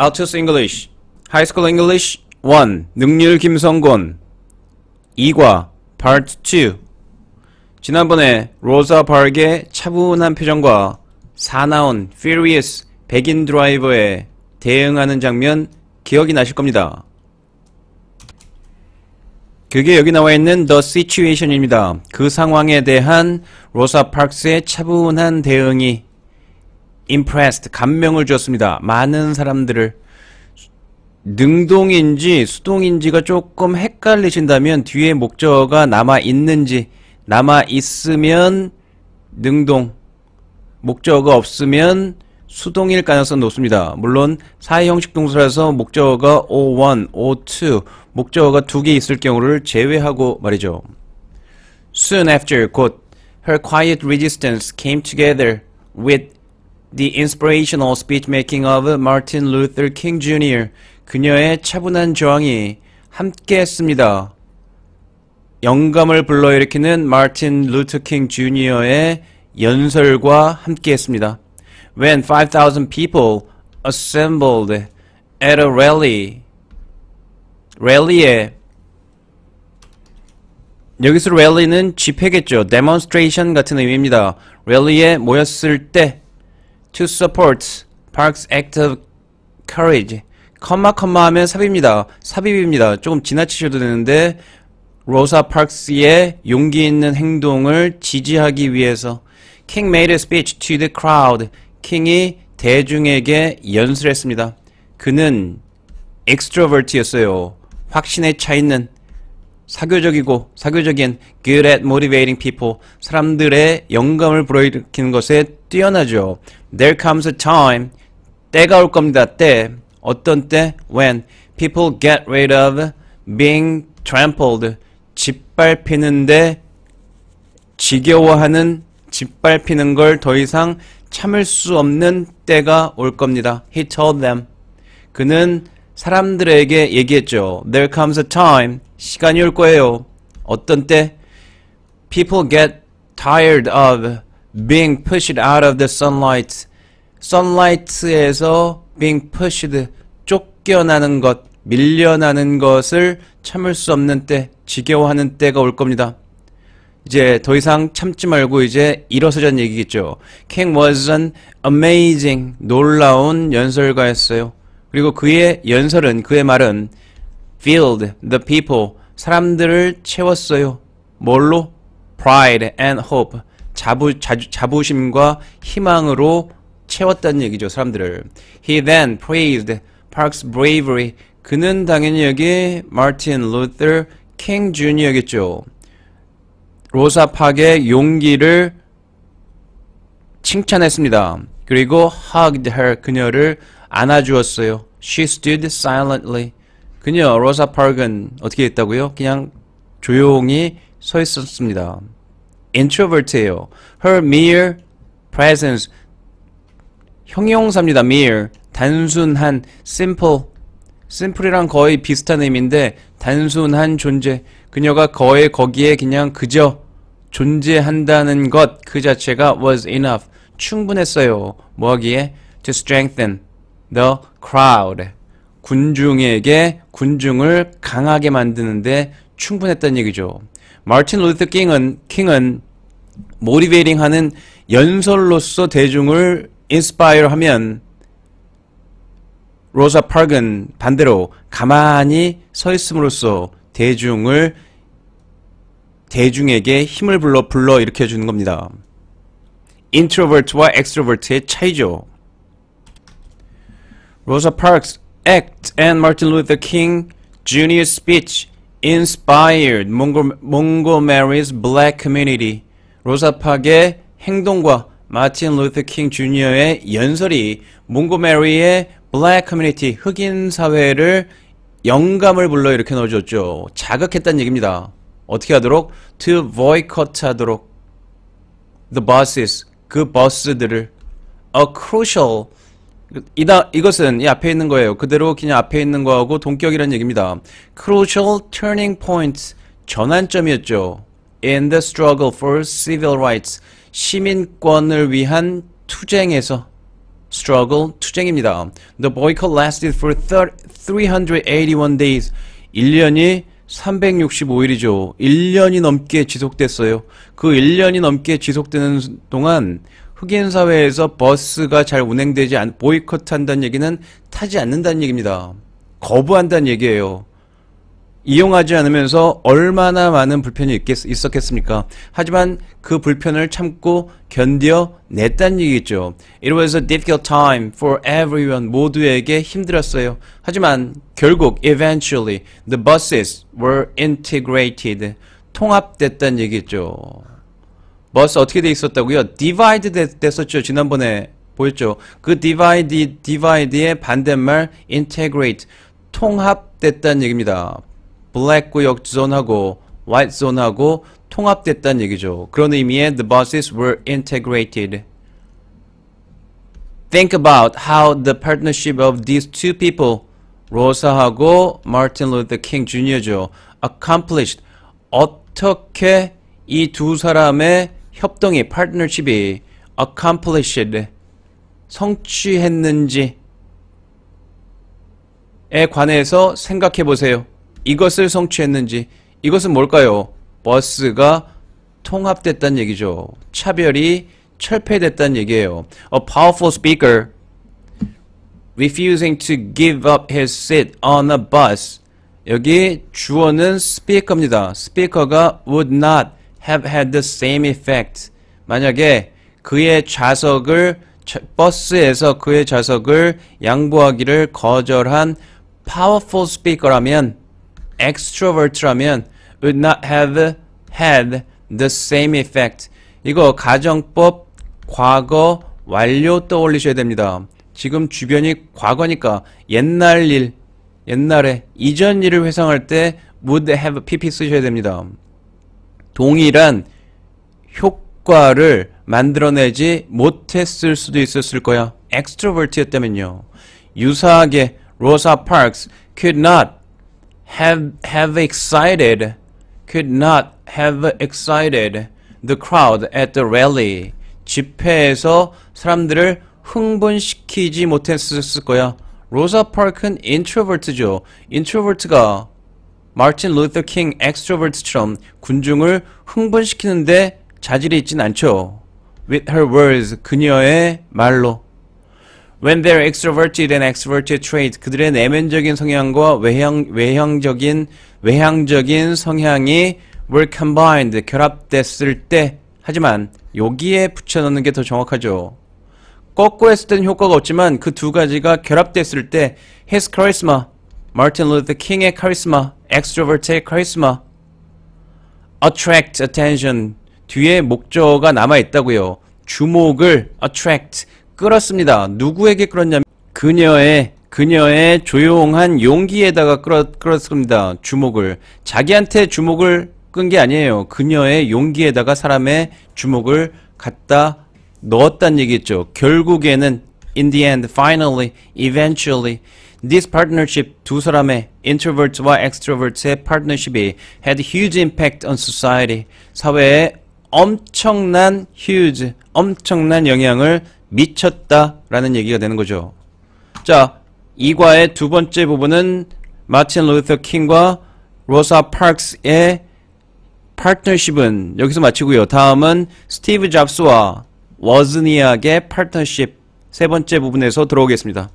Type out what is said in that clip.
Altus English, High School English 1, 능률 김성곤 2과 Part 2 지난번에 로자 바르의 차분한 표정과 사나운 Furious 백인 드라이버에 대응하는 장면 기억이 나실 겁니다. 그게 여기 나와 있는 The Situation입니다. 그 상황에 대한 로사 파크스의 차분한 대응이 impressed 감명을 주었습니다. 많은 사람들을 능동인지 수동인지가 조금 헷갈리신다면 뒤에 목적어가 남아 있는지 남아 있으면 능동 목적어가 없으면 수동일 가능성 높습니다. 물론 사회 형식 동사라서 목적어가 O1, O2 목적어가 두 개 있을 경우를 제외하고 말이죠. Soon after 곧 her quiet resistance came together with The Inspirational Speech Making of Martin Luther King Jr. 그녀의 차분한 저항이 함께 했습니다. 영감을 불러일으키는 마틴 루터 킹 주니어의 연설과 함께 했습니다. When 5,000 people assembled at a rally, 랠리에 여기서 랠리는 집회겠죠. 데몬스트레이션 같은 의미입니다. 랠리에 모였을 때 to support Park's act of courage. 컴마 컴마 하면 삽입니다. 삽입입니다. 조금 지나치셔도 되는데 로사 파크스의 용기 있는 행동을 지지하기 위해서 king made a speech to the crowd. 킹이 대중에게 연설 했습니다. 그는 extrovert였어요. 확신에 차 있는 사교적이고 사교적인 good at motivating people 사람들의 영감을 불러일으키는 것에 뛰어나죠. There comes a time. 때가 올 겁니다. 때. 어떤 때? When people get rid of being trampled. 짓밟히는데 지겨워하는 짓밟히는 걸 더 이상 참을 수 없는 때가 올 겁니다. He told them. 그는 사람들에게 얘기했죠. There comes a time. 시간이 올 거예요. 어떤 때? People get tired of. being pushed out of the sunlight. sunlight에서 being pushed 쫓겨나는 것, 밀려나는 것을 참을 수 없는 때, 지겨워하는 때가 올 겁니다. 이제 더 이상 참지 말고 이제 일어서자는 얘기겠죠. King was an amazing, 놀라운 연설가였어요. 그리고 그의 연설은, 그의 말은 filled the people, 사람들을 채웠어요. 뭘로? pride and hope, 자부, 자, 자부심과 희망으로 채웠다는 얘기죠, 사람들을. He then praised Park's bravery. 그는 당연히 여기 마틴 루터 킹 주니어겠죠. 로사 팍의 용기를 칭찬했습니다. 그리고 hugged her 그녀를 안아주었어요. She stood silently. 그녀 로사 팍은 어떻게 했다고요? 그냥 조용히 서 있었습니다. introvert예요. Her mere presence 형용사입니다. mere 단순한 simple simple이랑 거의 비슷한 의미인데 단순한 존재 그녀가 거의 거기에 그냥 그저 존재한다는 것 그 자체가 was enough 충분했어요. 뭐하기에 to strengthen the crowd 군중에게 군중을 강하게 만드는데 충분했다는 얘기죠. 마틴 루터 킹은 킹은 모리베이링하는 연설로서 대중을 인스파이어하면 로사 파크는 반대로 가만히 서 있음으로써 대중을 대중에게 힘을 불러 불러 일으켜 주는 겁니다. 인트로버트와 엑스트로버트의 차이죠. 로사 파크스 Act and Martin Luther King Jr.'s Speech inspired Montgomery's black community. 로사 팍의 행동과 마틴 루터 킹 주니어의 연설이 몽고메리의 블랙 커뮤니티 흑인 사회를 영감을 불러일으켜 넣어줬죠. 자극했다는 얘기입니다. 어떻게 하도록? to boycott 하도록 the buses, 그 버스들을 a crucial 이다 이것은 이 앞에 있는 거예요. 그대로 그냥 앞에 있는 거하고 동격이라는 얘기입니다. Crucial turning point 전환점이었죠. In the struggle for civil rights 시민권을 위한 투쟁에서 struggle 투쟁입니다. The boycott lasted for 381 days 1년이 365일이죠. 1년이 넘게 지속됐어요. 그 1년이 넘게 지속되는 동안 흑인 사회에서 버스가 잘 운행되지 않, 보이콧한다는 얘기는 타지 않는다는 얘기입니다. 거부한다는 얘기예요. 이용하지 않으면서 얼마나 많은 불편이 있겠, 있었겠습니까? 하지만 그 불편을 참고 견뎌냈다는 얘기죠. It was a difficult time for everyone. 모두에게 힘들었어요. 하지만 결국 eventually the buses were integrated. 통합됐다는 얘기죠. 버스 어떻게 돼 있었다고요? divide 됐었죠. 지난번에 보였죠. 그 divide, divide의 반대말 integrate, 통합됐다는 얘기입니다. black 구역 존하고 white 존하고 통합됐다는 얘기죠. 그런 의미의 the buses were integrated. Think about how the partnership of these two people, 로사하고 Martin Luther King Jr.죠, accomplished. 어떻게 이 두 사람의 협동이 partnership이 accomplished 성취했는지에 관해서 생각해 보세요. 이것을 성취했는지 이것은 뭘까요? 버스가 통합됐다는 얘기죠. 차별이 철폐됐다는 얘기예요. A powerful speaker refusing to give up his seat on a bus. 여기 주어는 speaker입니다. speaker가 would not have had the same effect. 만약에 그의 좌석을 버스에서 그의 좌석을 양보하기를 거절한 powerful speaker라면 extrovert라면 would not have had the same effect. 이거 가정법 과거 완료 떠올리셔야 됩니다. 지금 주변이 과거니까 옛날 일, 옛날에 이전 일을 회상할 때 would have pp 쓰셔야 됩니다. 동일한 효과를 만들어내지 못했을 수도 있었을 거야. 엑스트로버트였다면요. 유사하게 Rosa p could not have, have excited could not have excited the crowd at the rally. 집회에서 사람들을 흥분시키지 못했을 거야. 로사 파크는 인트로버트죠. 인트로버트가 마틴 루터 킹 엑스트로버트처럼 군중을 흥분시키는데 자질이 있진 않죠. With her words, 그녀의 말로. When they're extroverted and extroverted t r a i t 그들의 내면적인 성향과 외향, 외향적인, 외향적인 성향이 were combined, 결합됐을 때, 하지만 여기에 붙여넣는 게 더 정확하죠. 거꾸로 했을 때는 효과가 없지만 그 두 가지가 결합됐을 때 his charisma, Martin Luther King의 카리스마, 엑스트로버트의 카리스마, attract attention 뒤에 목적어가 남아 있다고요. 주목을 attract 끌었습니다. 누구에게 끌었냐면 그녀의 그녀의 조용한 용기에다가 끌었, 끌었습니다. 주목을 자기한테 주목을 끈 게 아니에요. 그녀의 용기에다가 사람의 주목을 갖다 넣었단 얘기죠. 결국에는 in the end, finally, eventually, this partnership 두 사람의 introvert와 extrovert의 partnership이 had huge impact on society. 사회에 엄청난 huge, 엄청난 영향을 미쳤다라는 얘기가 되는 거죠. 자, 이과의두 번째 부분은 마틴 루터 킹과 로사 파크스의 파트너십은 여기서 마치고요. 다음은 스티브 잡스와 워즈니악의 파트너십 세 번째 부분에서 들어오겠습니다.